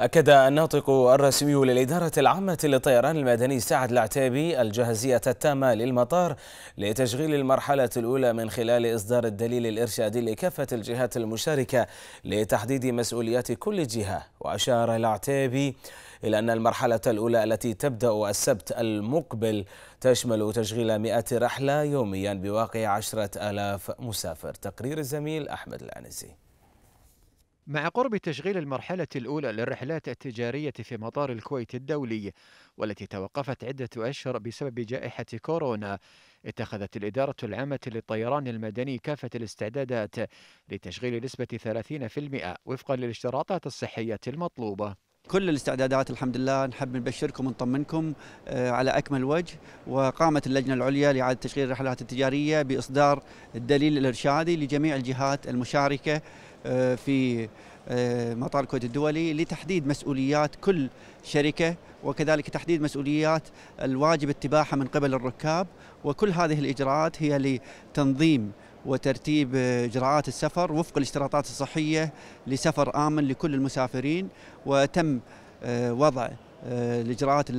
أكد الناطق الرسمي للإدارة العامة للطيران المدني سعد العتيبي الجاهزية التامة للمطار لتشغيل المرحلة الأولى من خلال إصدار الدليل الإرشادي لكافة الجهات المشاركة لتحديد مسؤوليات كل جهة وأشار العتيبي إلى أن المرحلة الأولى التي تبدأ السبت المقبل تشمل تشغيل 100 رحلة يوميا بواقع عشرة ألاف مسافر تقرير الزميل أحمد العنزي مع قرب تشغيل المرحلة الأولى للرحلات التجارية في مطار الكويت الدولي والتي توقفت عدة أشهر بسبب جائحة كورونا، اتخذت الإدارة العامة للطيران المدني كافة الاستعدادات لتشغيل نسبة 30% وفقا للاشتراطات الصحية المطلوبة. كل الاستعدادات الحمد لله نحب نبشركم ونطمنكم آه، على اكمل وجه وقامت اللجنه العليا لاعاده تشغيل الرحلات التجاريه باصدار الدليل الارشادي لجميع الجهات المشاركه آه، في آه، مطار الكويت الدولي لتحديد مسؤوليات كل شركه وكذلك تحديد مسؤوليات الواجب اتباعها من قبل الركاب وكل هذه الاجراءات هي لتنظيم وترتيب إجراءات السفر وفق الاشتراطات الصحية لسفر آمن لكل المسافرين وتم آه، وضع آه، الإجراءات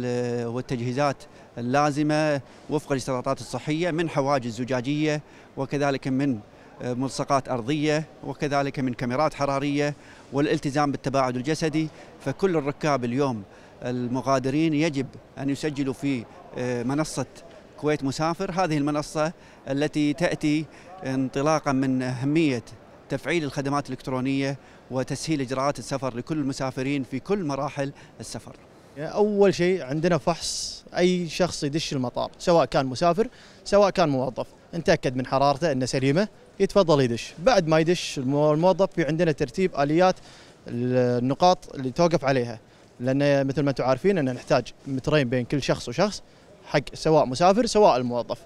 والتجهيزات اللازمة وفق الاشتراطات الصحية من حواجز زجاجية وكذلك من آه، ملصقات أرضية وكذلك من كاميرات حرارية والالتزام بالتباعد الجسدي فكل الركاب اليوم المغادرين يجب أن يسجلوا في منصة الكويت مسافر هذه المنصة التي تأتي انطلاقا من أهمية تفعيل الخدمات الإلكترونية وتسهيل إجراءات السفر لكل المسافرين في كل مراحل السفر أول شيء عندنا فحص أي شخص يدش المطار سواء كان مسافر سواء كان موظف نتأكد من حرارته أنه سليمة يتفضل يدش بعد ما يدش الموظف في عندنا ترتيب آليات النقاط اللي توقف عليها لأن مثل ما أنتم عارفين أن نحتاج مترين بين كل شخص وشخص حق سواء مسافر سواء الموظف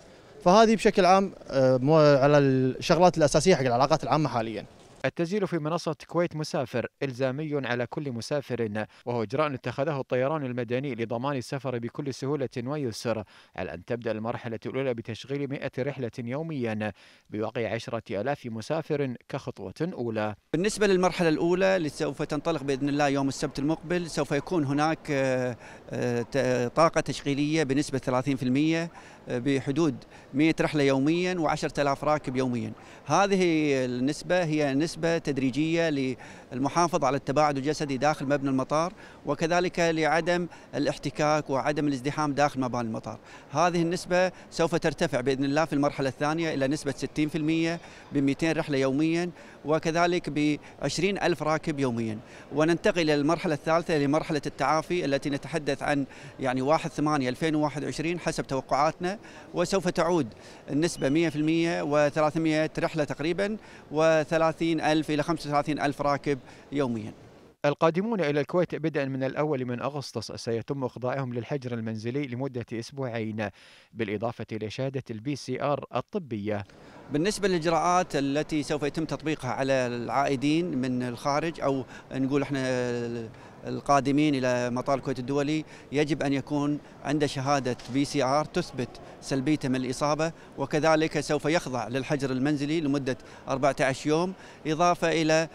فهذه بشكل عام آه، على الشغلات الاساسيه حق العلاقات العامه حاليا التسجيل في منصة كويت مسافر إلزامي على كل مسافر وهو إجراء اتخذه الطيران المدني لضمان السفر بكل سهولة ويسر على أن تبدأ المرحلة الأولى بتشغيل 100 رحلة يوميا بواقع 10000 مسافر كخطوة أولى بالنسبة للمرحلة الأولى اللي سوف تنطلق بإذن الله يوم السبت المقبل سوف يكون هناك آه، آه، طاقة تشغيلية بنسبة 30% بحدود 100 رحله يوميا و10000 راكب يوميا. هذه النسبه هي نسبه تدريجيه للمحافظه على التباعد الجسدي داخل مبنى المطار وكذلك لعدم الاحتكاك وعدم الازدحام داخل مباني المطار. هذه النسبه سوف ترتفع باذن الله في المرحله الثانيه الى نسبه 60% ب 200 رحله يوميا وكذلك ب 20000 راكب يوميا. وننتقل الى المرحله الثالثه لمرحله التعافي التي نتحدث عن يعني 1/8/2021 حسب توقعاتنا وسوف تعود النسبة 100% و300 رحلة تقريبا و30 ألف إلى 35 ألف راكب يومياً القادمون إلى الكويت بدءا من الأول من أغسطس سيتم إخضاعهم للحجر المنزلي لمدة أسبوعين بالإضافة إلى شهادة البي سي آر الطبية بالنسبة للإجراءات التي سوف يتم تطبيقها على العائدين من الخارج أو نقول إحنا القادمين الى مطار الكويت الدولي يجب ان يكون عنده شهاده بي سي ار تثبت سلبيته من الاصابه وكذلك سوف يخضع للحجر المنزلي لمده 14 يوم اضافه الى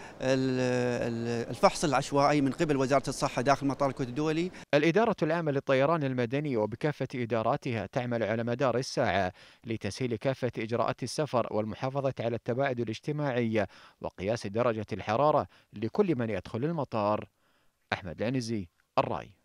الفحص العشوائي من قبل وزاره الصحه داخل مطار الكويت الدولي. الاداره العامه للطيران المدني وبكافه اداراتها تعمل على مدار الساعه لتسهيل كافه اجراءات السفر والمحافظه على التباعد الاجتماعي وقياس درجه الحراره لكل من يدخل المطار. أحمد العنزي الرأي